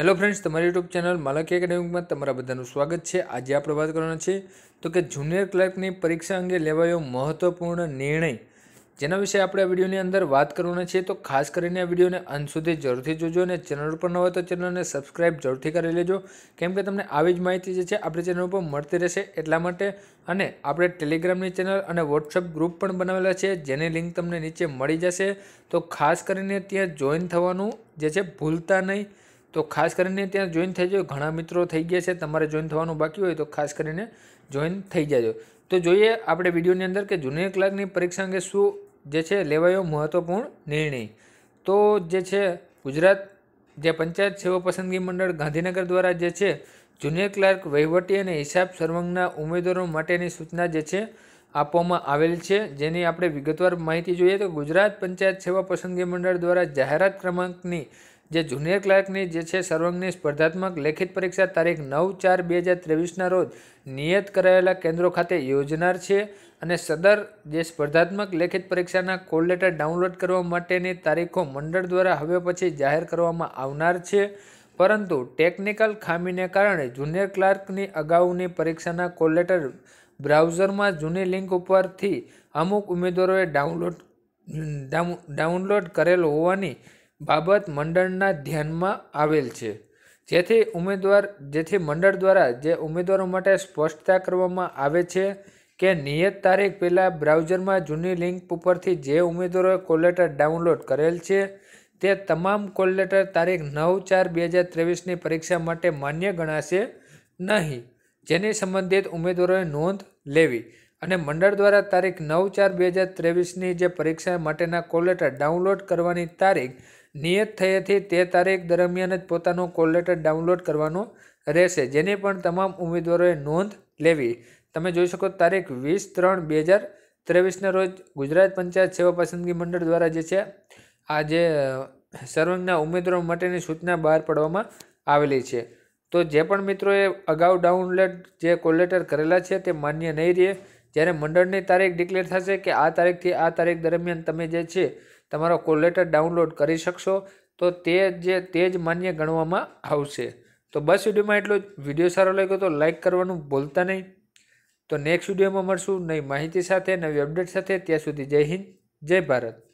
hello friends તમારી YouTube channel માલકી એકેડેમિકમાં તમારા બધાનું સ્વાગત છે આજે આપણે વાત કરવાના છે તો કે જુનિયર ક્લર્કની પરીક્ષા અંગે લેવાયો મહત્ત્વપૂર્ણ નિર્ણય જેના વિશે આપણે આ વિડીયોની અંદર વાત કરવાના છે તો ખાસ કરીને આ વિડીયોને અંત સુધી જરૂરથી જોજો અને ચેનલ પર ન હોય તો ચેનલને સબસ્ક્રાઇબ જરૂરથી કરી લેજો કેમ કે તમને આવી જ માહિતી જે છે આપણી ચેનલ પર મળતી રહેશે એટલા માટે અને આપણે ટેલિગ્રામની ચેનલ અને વોટ્સઅપ ગ્રુપ પણ બનાવેલા છે જેની લિંક તમને નીચે મળી જશે તો ખાસ કરીને ત્યાં જોઈન થવાનું જે છે ભૂલતા નહીં તો ખાસ કરીને ત્યાં જોઈન થઈ જાઓ ઘણા મિત્રો થઈ ગયા છે તમારે જોઈન થવાનું બાકી હોય તો ખાસ કરીને જોઈન થઈ જાજો તો જોઈએ આપણે વિડીયોની અંદર કે જુનિયર ક્લાર્કની પરીક્ષા અંગે શું જે છે લેવાયો મહત્ત્વપૂર્ણ નિર્ણય તો જે છે ગુજરાત જે પંચાયત સેવા પસંદગી મંડળ ગાંધીનગર દ્વારા જે છે જુનિયર ક્લાર્ક વહીવટી અને હિસાબ સર્વંગના ઉમેદવારો માટેની સૂચના જે છે આપવામાં આવેલ છે જેની આપણે વિગતવાર માહિતી જોઈએ તો ગુજરાત પંચાયત સેવા પસંદગી મંડળ દ્વારા જાહેરાત ક્રમાંકની જે જુનિયર ક્લાર્કની જે છે સર્વંગની સ્પર્ધાત્મક લેખિત પરીક્ષા તારીખ નવ ચાર બે હજાર ત્રેવીસના રોજ નિયત કરાયેલા કેન્દ્રો ખાતે યોજનાર છે અને સદર જે સ્પર્ધાત્મક લેખિત પરીક્ષાના કોલ લેટર ડાઉનલોડ કરવા માટેની તારીખો મંડળ દ્વારા હવે પછી જાહેર કરવામાં આવનાર છે પરંતુ ટેકનિકલ ખામીને કારણે જુનિયર ક્લાર્કની અગાઉની પરીક્ષાના કોલ લેટર બ્રાઉઝરમાં જૂની લિંક ઉપરથી અમુક ઉમેદવારોએ ડાઉનલોડ ડાઉનલોડ કરેલ હોવાની બાબત મંડળના ધ્યાનમાં આવેલ છે જેથી ઉમેદવાર જેથી મંડળ દ્વારા જે ઉમેદવારો માટે સ્પષ્ટતા કરવામાં આવે છે કે નિયત તારીખ પહેલાં બ્રાઉઝરમાં જૂની લિંક ઉપરથી જે ઉમેદવારોએ કોલ લેટર ડાઉનલોડ કરેલ છે તે તમામ કોલ લેટર તારીખ નવ ચાર બે હજાર ત્રેવીસની પરીક્ષા માટે માન્ય ગણાશે નહીં જેની સંબંધિત ઉમેદવારોએ નોંધ લેવી અને મંડળ દ્વારા તારીખ નવ ચાર બે હજાર ત્રેવીસની જે પરીક્ષા માટેના કોલેટર ડાઉનલોડ કરવાની તારીખ નિયત થઈ હતી તે તારીખ દરમિયાન જ પોતાનું કોલેટર ડાઉનલોડ કરવાનું રહેશે જેની પણ તમામ ઉમેદવારોએ નોંધ લેવી તમે જોઈ શકો તારીખ વીસ ત્રણ બે હજાર ત્રેવીસના રોજ ગુજરાત પંચાયત સેવા પસંદગી મંડળ દ્વારા જે છે આ જે સર્વંગના ઉમેદવારો માટેની સૂચના બહાર પાડવામાં આવેલી છે તો જે પણ મિત્રોએ અગાઉ ડાઉનલોડ જે કોલેટર કરેલા છે તે માન્ય નહીં રહે જ્યારે મંડળની તારીખ ડિક્લેર થશે કે આ તારીખથી આ તારીખ દરમિયાન તમે જે છે તમારો કોલ લેટર ડાઉનલોડ કરી શકશો તો તે જે તે જ માન્ય ગણવામાં આવશે તો બસ વિડીયોમાં એટલું જ વિડીયો સારો લાગ્યો તો લાઇક કરવાનું ભૂલતા નહીં તો નેક્સ્ટ વિડીયોમાં મળશું નવી માહિતી સાથે નવી અપડેટ સાથે ત્યાં સુધી જય હિન્દ જય ભારત